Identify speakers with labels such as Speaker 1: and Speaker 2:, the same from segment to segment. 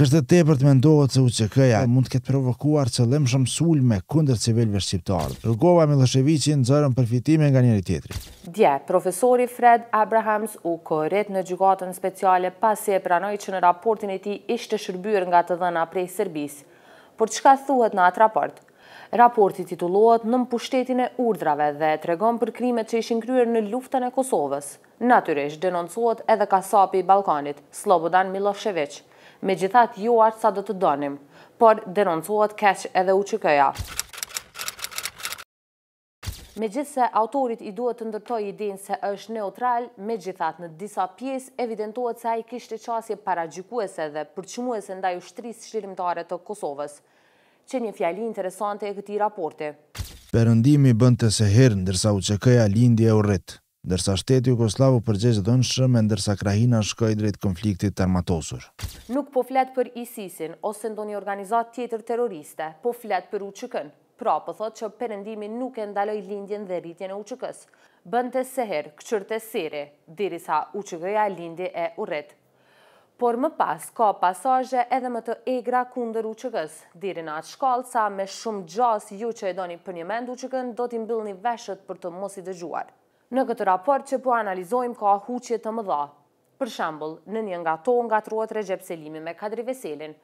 Speaker 1: Kështë dhe tepër të mendohet se uçk ja mund të ketë provokuar që lëmë shumë sulme kunder civilve shqiptarë. Rëgova Miloševiqin në zërën përfitime nga njëri tjetëri.
Speaker 2: Dje, profesori Fred Abrahams u kërrit në gjygatën speciale pasi e pranoj që në raportin e ti ishte shërbyr nga të dhëna prej Serbis. Por çka thuhet në atë raport? Raporti titulohet në mpushtetin e urdrave dhe të regon për krimet që ishin kryer në luftën e Kosovës. Natyrisht denoncohet edhe kasapi i Ballkanit, Slobodan Milošević me gjithat ju arë sa do të donim, por denoncuat keq edhe u qikëja. Me gjithë autorit i duhet të ndërtoj i se është neutral, me gjithat në disa pjesë evidentuat se a i kishtë e qasje para dhe përqymuese ndaj ju shtrisë të Kosovës. Që një fjali interesante e këti raporti.
Speaker 1: Perëndimi bënd të seherë ndërsa u qëkëja lindje e u rritë ndërsa shteti Jugoslavu përgjesh dhënshëm e ndërsa Krahina shkoj drejt konfliktit të armatosur.
Speaker 2: Nuk po flet për ISIS-in ose ndonjë organizat tjetër terroriste, po flet për UQK-n. Pra, po thot që përëndimi nuk e ndaloj lindjen dhe rritjen e UQK-s. Bënte seher, këqërte seri, dirisa UQK-ja lindi e uret por më pas ka pasazhe edhe më të egra kunder uqëgës. Diri në atë shkallë sa me shumë gjasë ju që e doni për një mend uqëgën, do t'i mbil një veshët për të mos i dëgjuar. Në këtë raport që po analizojmë ka huqje të mëdha. Për shambull, në një nga to nga truat Regep Selimi me Kadri Veselin,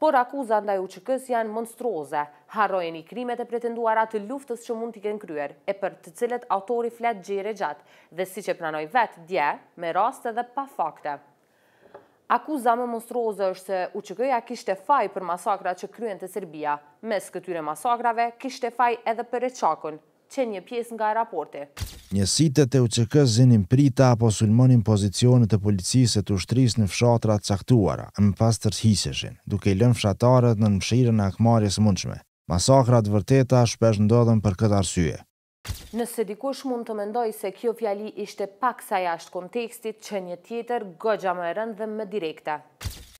Speaker 2: por akuza ndaj u qëkës janë monstruoze, harrojen i krimet e pretenduara të luftës që mund t'i kënë kryer, e për të cilet autori flet gjire gjatë, dhe si që pranoj vetë, dje, me raste dhe pa fakte. Akuza më monstruoze është se u qëkëja kishte faj për masakra që kryen të Serbia, mes këtyre masakrave kishte faj edhe për e që një pies nga raporte.
Speaker 1: Një sitë të UCK zinim prita apo sulmonim pozicionit të policisë të ushtrisë në fshatrat caktuara, në pas të duke i lën fshatarët në mshirën e akmarjes mundshme. Masakrat vërteta shpesh ndodhen për këtë arsye.
Speaker 2: Nëse dikush mund të mendoj se kjo fjali ishte pak sa jashtë kontekstit që një tjetër gëgja më rëndë dhe më direkta.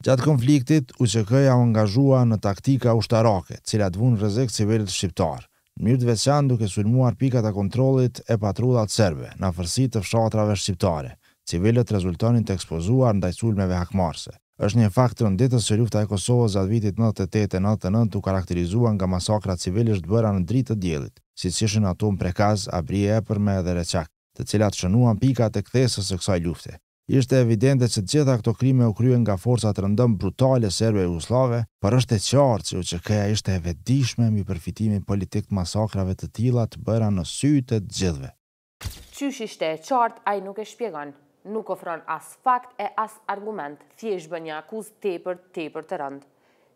Speaker 1: Gjatë konfliktit, UCK-ja angazhua në taktika ushtarake, cilat vunë rëzik civilit shqiptar mirë të veçan duke sulmuar pikat e kontrollit e patrullat serbe në afërsi të fshatrave shqiptare. Civilët rezultonin të ekspozuar ndaj sulmeve hakmarse. Është një fakt të rënditës që lufta e Kosovës atë vitit 98-99 u karakterizuan nga masakra civilisht bëra në dritë të djelit, si që ishin ato në prekaz, abrije e përme dhe reqak, të cilat shënuan pikat e kthesës e kësaj lufte ishte evidente që gjitha këto krime u kryen nga forcat rëndëm brutale serbe e uslave, për është e qartë që UQK-ja ishte e vedishme mi përfitimin politik të masakrave të tila të bëra në sytë të gjithve.
Speaker 2: Qysh ishte e qartë, a i nuk e shpjegon. Nuk ofron as fakt e as argument, thjesht bë një akuz tepër, tepër të rëndë.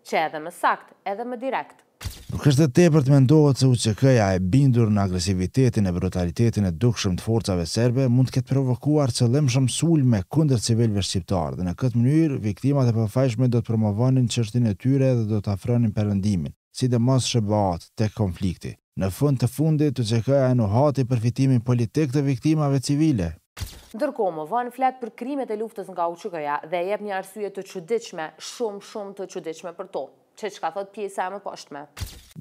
Speaker 2: Që edhe më sakt, edhe më direkt,
Speaker 1: Nuk është e tepër të mendohet se UÇK-ja e bindur në agresivitetin e brutalitetin e dukshëm të forcave serbe mund të ketë provokuar çellëmshëm sulme kundër civilëve shqiptarë dhe në këtë mënyrë viktimat e pafajshme do të promovonin çështinë e tyre dhe do të afronin perëndimin, sidomos shëbat të konflikti. Në fund të fundit, UÇK-ja e nuhati përfitimin politik të viktimave civile.
Speaker 2: Ndërko më vënë fletë për krimet e luftës nga uqëkëja dhe jep një arsye të qëdiqme, shumë shumë të qëdiqme për to, që që ka thot pjesa më poshtme.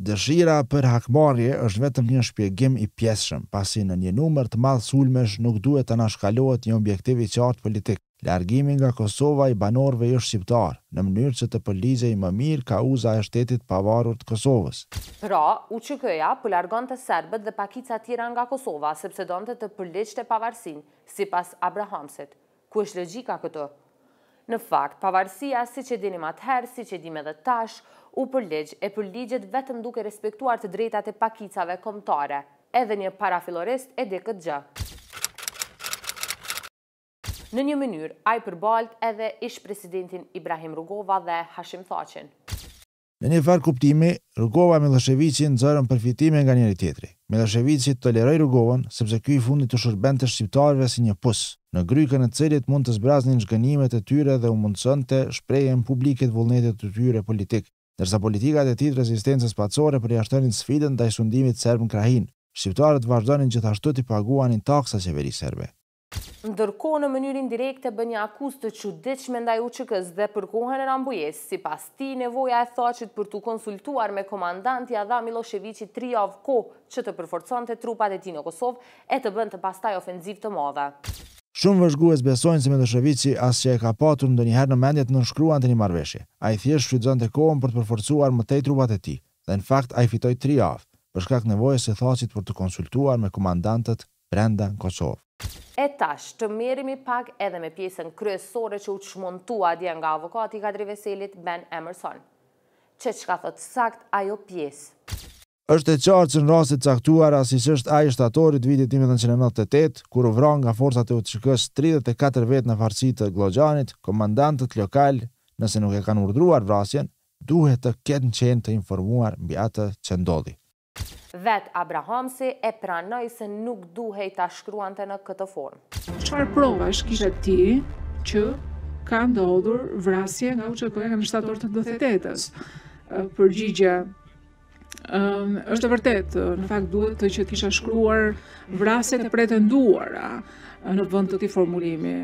Speaker 1: Dëshira për hakmarje është vetëm një shpjegim i pjeshëm, pasi në një numër të madhë sulmesh nuk duhet të nashkallohet një objektiv i qartë politikë. Largimi nga Kosova i banorve jo shqiptar, në mënyrë që të pëllize i më mirë ka uza e shtetit pavarur të Kosovës.
Speaker 2: Pra, u që këja pëllargon po të serbet dhe pakica tjera nga Kosova, sepse do të të pëllisht sipas Abrahamsit. si pas Ku është logjika këto? Në fakt, pavarësia, si që dini ma të herë, si që dime dhe tash, u përlegj e përligjet vetëm duke respektuar të drejtate pakicave komtare. Edhe një parafilorist e di këtë gjë. Në një mënyrë, a i përbalt edhe ish presidentin Ibrahim Rugova dhe Hashim Thaqin.
Speaker 1: Në një farë kuptimi, Rugova me Lëshevici në zërën përfitime nga njëri tjetri. Me të leroj Rugovën, sepse kjo i fundit të shërben të shqiptarve si një pusë, në gryka në cilit mund të zbraznin shgënimet e tyre dhe u mundësën të shprejën publiket vullnetet të tyre politikë, nërsa politikat e titë rezistencës pacore për jashtënin sfidën dhe i sundimit Serbën Krahin. Shqiptarët vazhdonin gjithashtu të paguanin taksa qeveri serbe.
Speaker 2: Ndërko në mënyrin direkte bë një akus të qudeq me ndaj uqëkës dhe përkohën e rambujes, si pas ti nevoja e thoqit për të konsultuar me komandanti Adha Miloševiqi avë Ko që të përforcon të trupat e ti në Kosovë e të bënd të pastaj ofenziv të modha.
Speaker 1: Shumë vëzhgues besojnë se Miloševiqi asë që e ka patur ndë njëherë në mendjet në nëshkruan të një marveshje. A i thjesht shfridzon të kohën për të përforcuar më tej trupat e ti, dhe në fakt a i fitoj Triov, përshkak nevojës se thoqit për të konsultuar me komandantët brenda në Kosovë.
Speaker 2: E tash, të mirimi pak edhe me pjesën kryesore që u qëmontua dje nga avokati Kadri Ben Emerson. Që ka thot sakt ajo pjesë?
Speaker 1: është e qarë që në rrasit caktuar asis është a shtatorit vitit 1998, kur u vran nga forësat e u të shikës 34 vetë në farësit të Glogjanit, komandantët lokal, nëse nuk e kanë urdruar vrasjen, duhet të ketë në qenë të informuar mbi atë që ndodhi
Speaker 2: vetë Abrahamsi e pranoj se nuk duhej të ashkruante në këtë formë. Qfar prova është ti që ka ndodhur vrasje nga u qëtë kërën nga në shtator të dëthetetës? Përgjigja, është të vërtetë, në fakt duhet të që kisha shkruar vrasje të pretenduara në vënd të ti formulimi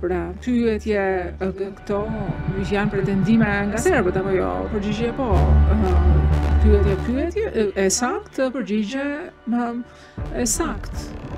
Speaker 2: pra pyetje këto janë pretendime nga serbët apo jo përgjigje po pyetje pyetje është saktë
Speaker 1: përgjigje më është saktë